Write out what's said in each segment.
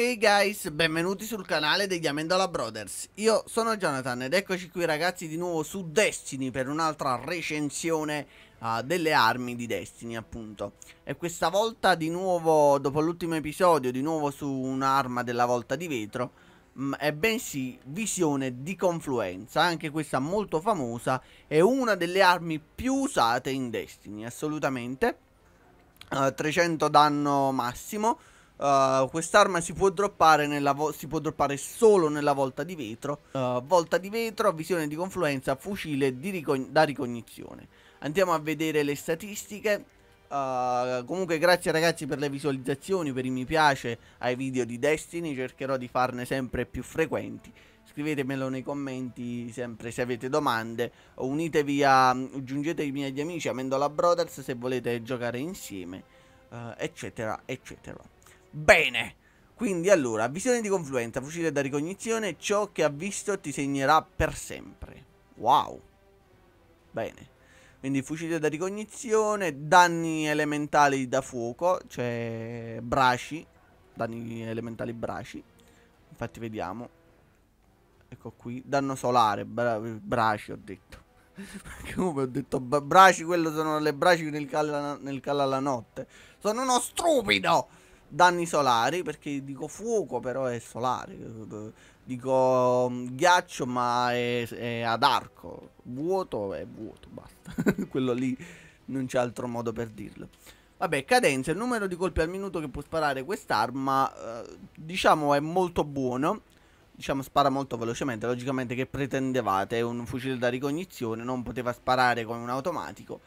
Hey guys, benvenuti sul canale degli Amendola Brothers Io sono Jonathan ed eccoci qui ragazzi di nuovo su Destiny per un'altra recensione uh, delle armi di Destiny appunto E questa volta di nuovo, dopo l'ultimo episodio, di nuovo su un'arma della volta di vetro mh, mm, E bensì Visione di Confluenza, anche questa molto famosa È una delle armi più usate in Destiny, assolutamente uh, ah, 300 danno massimo Uh, quest'arma si può, si può, droppare solo nella volta di vetro. Uh, volta di vetro, visione di confluenza, fucile di ricogn da ricognizione. Andiamo a vedere le statistiche. Uh, comunque grazie ragazzi per le visualizzazioni, per i mi piace ai video di Destiny, cercherò di farne sempre più frequenti. Scrivetemelo nei commenti sempre se avete domande, unitevi a, aggiungetevi agli amici a Mendola Brothers se volete giocare insieme, eccetera, eccetera. Bene! Quindi allora, visione di confluenza, fucile da ricognizione, ciò che ha visto ti segnerà per sempre. Wow! Bene. Quindi fucile da ricognizione, danni elementali da fuoco, cioè braci, danni elementali braci. Infatti vediamo. Ecco qui, danno solare, bra braci ho detto. Come ho detto, braci, quello sono le braci nel calla, nel calla alla notte. Sono uno stupido! danni solari, perché dico fuoco però è solare, dico mm, ghiaccio ma è, è ad arco, vuoto è vuoto, basta, quello lì non c'è altro modo per dirlo. Vabbè, cadenza, il numero di colpi al minuto che può sparare quest'arma, eh, diciamo è molto buono, diciamo spara molto velocemente, logicamente che pretendevate, è un fucile da ricognizione, non poteva sparare con un automatico,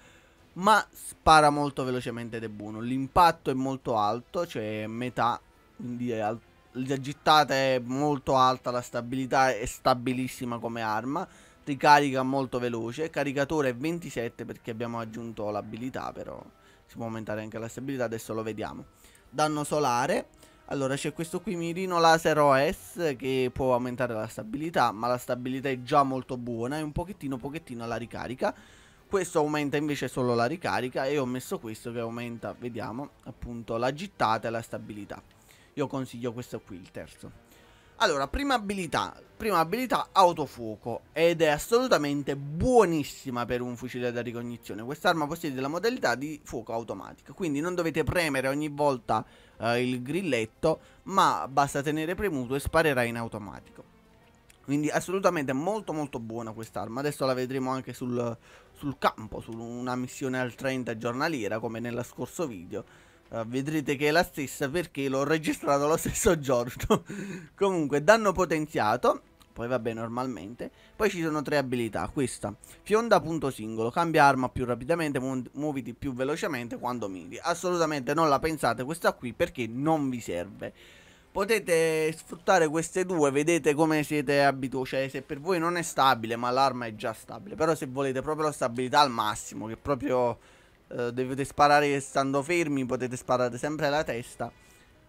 ma spara molto velocemente ed è buono. L'impatto è molto alto, cioè metà, quindi al- la gittata è molto alta, la stabilità è stabilissima come arma, ricarica molto veloce, caricatore è 27 perché abbiamo aggiunto l'abilità, però si può aumentare anche la stabilità, adesso lo vediamo. Danno solare, allora c'è questo qui mirino laser OS che può aumentare la stabilità, ma la stabilità è già molto buona e un pochettino pochettino la ricarica questo aumenta invece solo la ricarica e ho messo questo che aumenta, vediamo, appunto la gittata e la stabilità. Io consiglio questo qui, il terzo. Allora, prima abilità, prima abilità autofuoco ed è assolutamente buonissima per un fucile da ricognizione. Quest'arma possiede la modalità di fuoco automatico, quindi non dovete premere ogni volta eh, il grilletto, ma basta tenere premuto e sparerà in automatico. Quindi assolutamente molto molto buona quest'arma. Adesso la vedremo anche sul, sul campo, su una missione al 30 giornaliera come nello scorso video. Uh, vedrete che è la stessa perché l'ho registrato lo stesso giorno. Comunque, danno potenziato. Poi vabbè, normalmente. Poi ci sono tre abilità. Questa, fionda punto singolo. Cambia arma più rapidamente, mu muoviti più velocemente quando miri. Assolutamente non la pensate questa qui perché non vi serve potete sfruttare queste due, vedete come siete abituati, cioè se per voi non è stabile, ma l'arma è già stabile, però se volete proprio la stabilità al massimo, che proprio eh, dovete sparare stando fermi, potete sparare sempre la testa,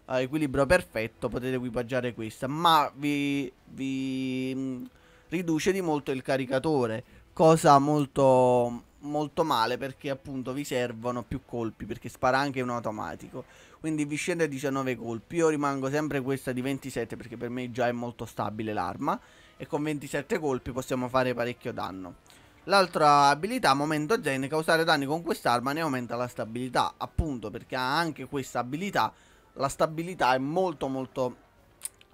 a equilibrio perfetto, potete equipaggiare questa, ma vi, vi mh, mm, riduce di molto il caricatore, cosa molto molto male perché appunto vi servono più colpi perché spara anche un automatico quindi vi scende 19 colpi io rimango sempre questa di 27 perché per me già è molto stabile l'arma e con 27 colpi possiamo fare parecchio danno l'altra abilità momento zen causare danni con quest'arma ne aumenta la stabilità appunto perché ha anche questa abilità la stabilità è molto molto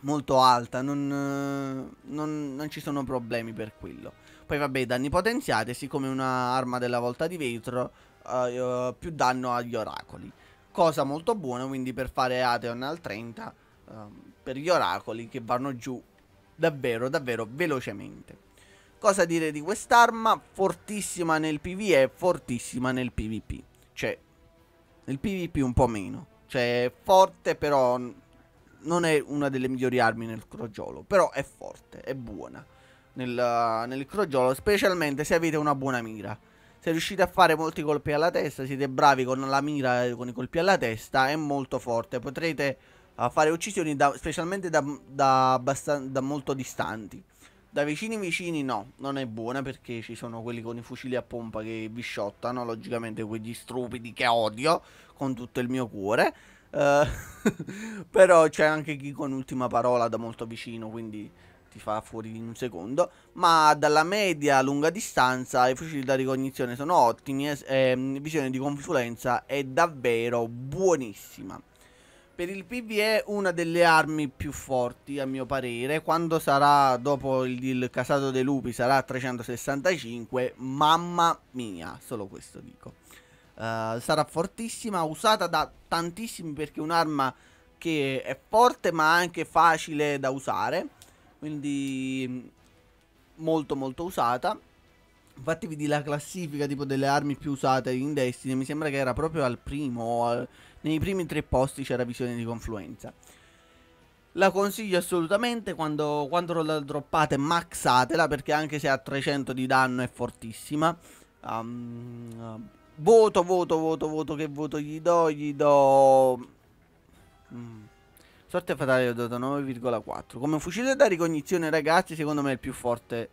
molto alta non, non, non ci sono problemi per quello poi vabbè, danni potenziati, siccome è un'arma della volta di vetro, eh, più danno agli oracoli. Cosa molto buona, quindi per fare Ateon al 30, eh, per gli oracoli che vanno giù davvero, davvero velocemente. Cosa dire di quest'arma? Fortissima nel PvE, fortissima nel PvP. Cioè, nel PvP un po' meno. Cioè, è forte però non è una delle migliori armi nel crogiolo. Però è forte, è buona nel, nel crogiolo, specialmente se avete una buona mira. Se riuscite a fare molti colpi alla testa, siete bravi con la mira, eh, con i colpi alla testa, è molto forte. Potrete uh, fare uccisioni da, specialmente da, da, da molto distanti. Da vicini vicini no, non è buona perché ci sono quelli con i fucili a pompa che vi sciottano, logicamente quegli stupidi che odio con tutto il mio cuore. Uh, però c'è anche chi con ultima parola da molto vicino, quindi ti fa fuori in un secondo, ma dalla media a lunga distanza i fucili da ricognizione sono ottimi e eh, visione di confluenza è davvero buonissima. Per il PvE una delle armi più forti a mio parere, quando sarà dopo il, il casato dei lupi sarà a 365, mamma mia, solo questo dico. Uh, sarà fortissima, usata da tantissimi perché è un'arma che è forte ma anche facile da usare quindi molto molto usata. Infatti vedi la classifica tipo delle armi più usate in Destiny, mi sembra che era proprio al primo, al, nei primi tre posti c'era visione di confluenza. La consiglio assolutamente, quando, quando la droppate maxatela perché anche se ha 300 di danno è fortissima. Um, voto, voto, voto, voto, che voto gli do? Gli do... Mm. Sorte fatale ho dato 9,4. Come fucile da ricognizione, ragazzi, secondo me è il più forte.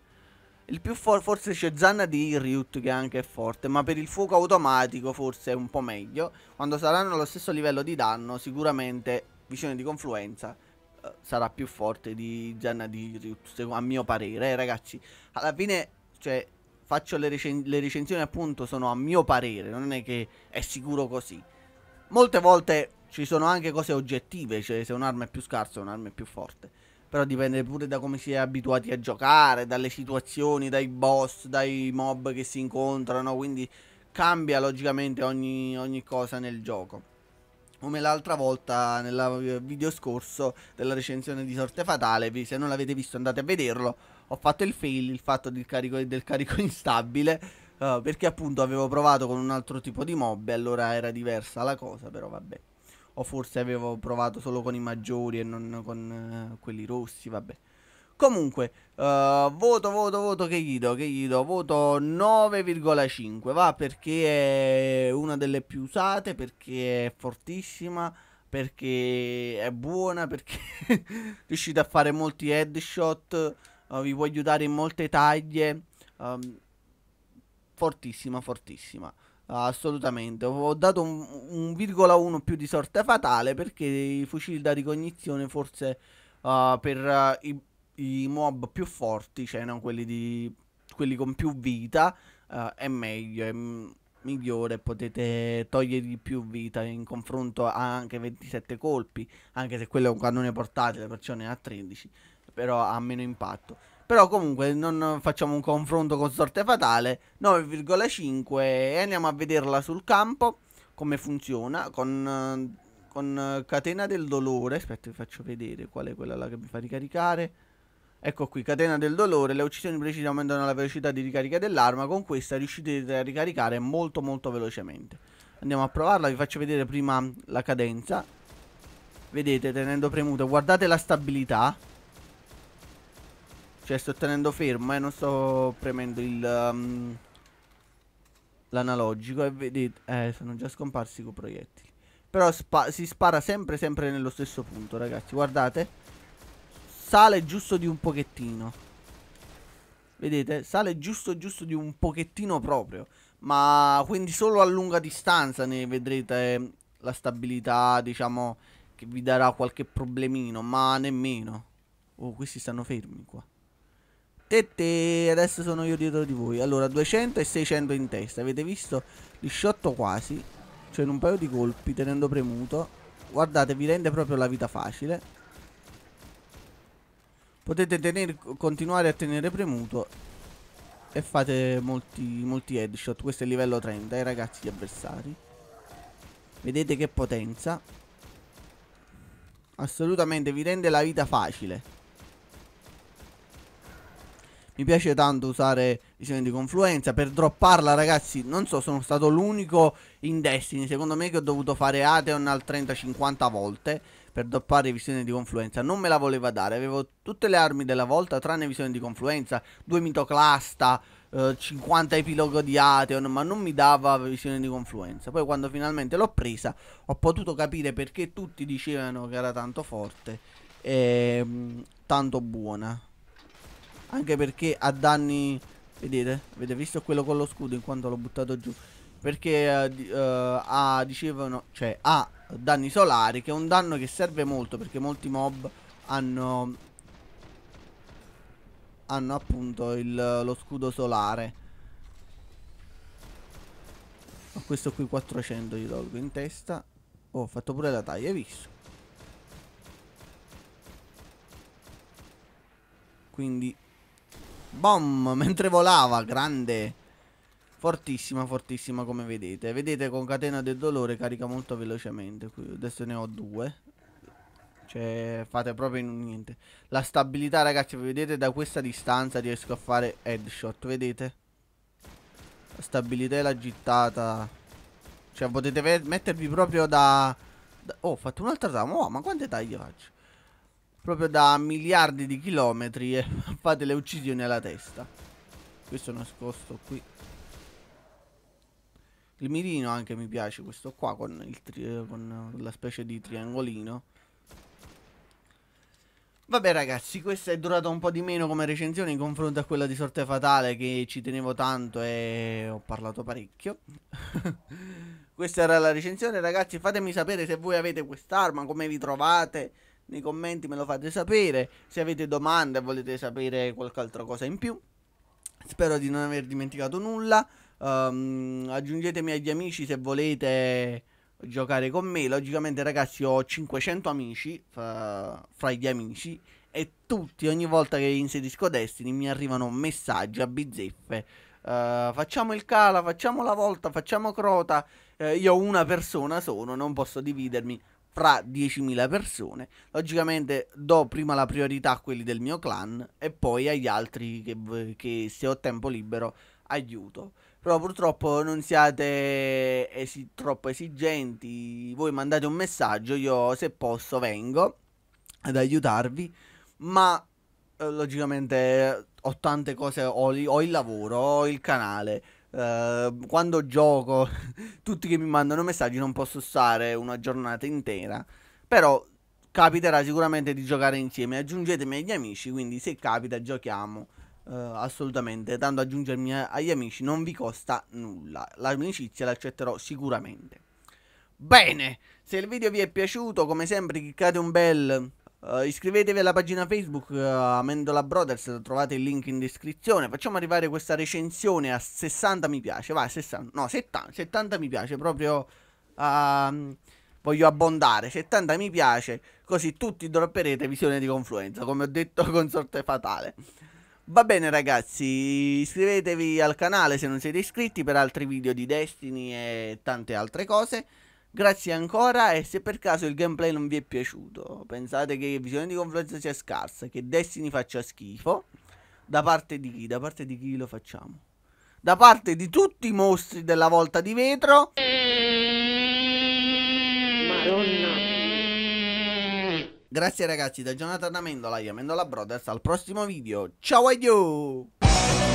Il più forte forse c'è Zanna di Ryut che anche è forte, ma per il fuoco automatico forse è un po' meglio. Quando saranno allo stesso livello di danno, sicuramente visione di confluenza eh, sarà più forte di Zanna di Ryut, a mio parere, eh, ragazzi. Alla fine, cioè, faccio le, recen le recensioni appunto sono a mio parere, non è che è sicuro così. Molte volte ci sono anche cose oggettive, cioè se un'arma è più scarsa un'arma è più forte. Però dipende pure da come si è abituati a giocare, dalle situazioni, dai boss, dai mob che si incontrano, quindi cambia logicamente ogni, ogni cosa nel gioco come l'altra volta nel eh, video scorso della recensione di Sorte Fatale, se non l'avete visto andate a vederlo, ho fatto il fail, il fatto del carico, del carico instabile, uh, perché appunto avevo provato con un altro tipo di mob e allora era diversa la cosa, però vabbè o forse avevo provato solo con i maggiori e non con uh, quelli rossi, vabbè. Comunque, uh, voto, voto, voto che gli do, che gli do, voto 9,5, va perché è una delle più usate, perché è fortissima, perché è buona, perché riuscite a fare molti headshot, uh, vi può aiutare in molte taglie, um, fortissima, fortissima. Assolutamente, ho dato un, virgola 1 più di sorte fatale perché i fucili da ricognizione forse uh, per uh, i, i, mob più forti, cioè no, quelli, di, quelli con più vita, uh, è meglio, è migliore, potete togliergli più vita in confronto a anche 27 colpi, anche se quello quando ne portate portatile, perciò ne ha 13, però ha meno impatto. Però comunque non facciamo un confronto con Sorte Fatale, 9,5 e andiamo a vederla sul campo, come funziona, con, con Catena del Dolore, aspetta vi faccio vedere qual è quella là che mi fa ricaricare. Ecco qui, catena del dolore, le uccisioni precise aumentano la velocità di ricarica dell'arma, con questa riuscite a ricaricare molto molto velocemente. Andiamo a provarla, vi faccio vedere prima la cadenza. Vedete, tenendo premuto, guardate la stabilità. Cioè sto tenendo fermo e eh? non sto premendo il... Um, L'analogico e eh, vedete... Eh, sono già scomparsi i proiettili. Però spa si spara sempre sempre nello stesso punto, ragazzi. Guardate. Sale giusto di un pochettino. Vedete? Sale giusto giusto di un pochettino proprio. Ma quindi solo a lunga distanza ne vedrete eh, la stabilità, diciamo, che vi darà qualche problemino. Ma nemmeno. Oh, questi stanno fermi qua. Tete, adesso sono io dietro di voi. Allora, 200 e 600 in testa. Avete visto? Li sciotto quasi. Cioè, in un paio di colpi, tenendo premuto. Guardate, vi rende proprio la vita facile. Potete tenere, continuare a tenere premuto. E fate molti, molti headshot. Questo è il livello 30, i eh, ragazzi, gli avversari. Vedete che potenza. Assolutamente, vi rende la vita facile mi piace tanto usare visione di confluenza per dropparla ragazzi non so sono stato l'unico in Destiny secondo me che ho dovuto fare Ateon al 30-50 volte per doppare visione di confluenza non me la voleva dare avevo tutte le armi della volta tranne visione di confluenza due mitoclasta 50 eh, epilogo di Ateon ma non mi dava visione di confluenza poi quando finalmente l'ho presa ho potuto capire perché tutti dicevano che era tanto forte e mm, tanto buona anche perché ha danni... Vedete? Avete visto quello con lo scudo in quanto l'ho buttato giù? Perché uh, eh, uh, eh, ha, dicevano, cioè, ha danni solari, che è un danno che serve molto, perché molti mob hanno, hanno appunto il, lo scudo solare. Ma questo qui 400 gli tolgo in testa. Oh, ho fatto pure la taglia, hai visto? Quindi Bom, mentre volava, grande. Fortissima, fortissima come vedete. Vedete con catena del dolore carica molto velocemente. Adesso ne ho due. Cioè, fate proprio niente. La stabilità, ragazzi, vedete da questa distanza riesco a fare headshot, vedete? La stabilità e la gittata. Cioè, potete mettervi proprio da... da... Oh, ho fatto un'altra trama. Oh, ma quante taglie faccio? proprio da miliardi di chilometri e fate le uccisioni alla testa. Questo nascosto qui. Il mirino anche mi piace, questo qua con, con la specie di triangolino. Vabbè ragazzi, questa è durata un po' di meno come recensione in confronto a quella di Sorte Fatale che ci tenevo tanto e ho parlato parecchio. questa era la recensione ragazzi, fatemi sapere se voi avete quest'arma, come vi trovate nei commenti me lo fate sapere. Se avete domande e volete sapere qualche altra cosa in più. Spero di non aver dimenticato nulla. Um, aggiungetemi agli amici se volete giocare con me. Logicamente, ragazzi, ho 500 amici fra, fra gli amici. E tutti, ogni volta che inserisco Destiny, mi arrivano messaggi a bizzeffe. Uh, facciamo il cala, facciamo la volta, facciamo crota. Uh, io una persona sono, non posso dividermi fra 10.000 persone. Logicamente do prima la priorità a quelli del mio clan e poi agli altri che, che se ho tempo libero aiuto. Però purtroppo non siate esi troppo esigenti, voi mandate un messaggio, io se posso vengo ad aiutarvi, ma eh, logicamente ho tante cose, ho, ho il lavoro, ho il canale, Ehm, quando gioco, tutti che mi mandano messaggi non posso stare una giornata intera, però capiterà sicuramente di giocare insieme, aggiungetemi agli amici, quindi se capita giochiamo. Uh, assolutamente, tanto aggiungermi agli amici non vi costa nulla, l'amicizia l'accetterò sicuramente. Bene, se il video vi è piaciuto, come sempre cliccate un bel Uh, iscrivetevi alla pagina Facebook uh, Amendola Brothers, trovate il link in descrizione. Facciamo arrivare questa recensione a 60 mi piace, vai 60, no 70, 70 mi piace, proprio uh, voglio abbondare, 70 mi piace, così tutti dropperete visione di confluenza, come ho detto consorte fatale. Va bene ragazzi, iscrivetevi al canale se non siete iscritti per altri video di Destiny e tante altre cose. Grazie ancora e se per caso il gameplay non vi è piaciuto, pensate che visione di confluenza sia scarsa, che Destiny faccia schifo, da parte di chi? Da parte di chi lo facciamo? Da parte di tutti i mostri della volta di vetro. Madonna. Grazie ragazzi da Jonathan Amendola e Amendola Brothers, al prossimo video. Ciao adio!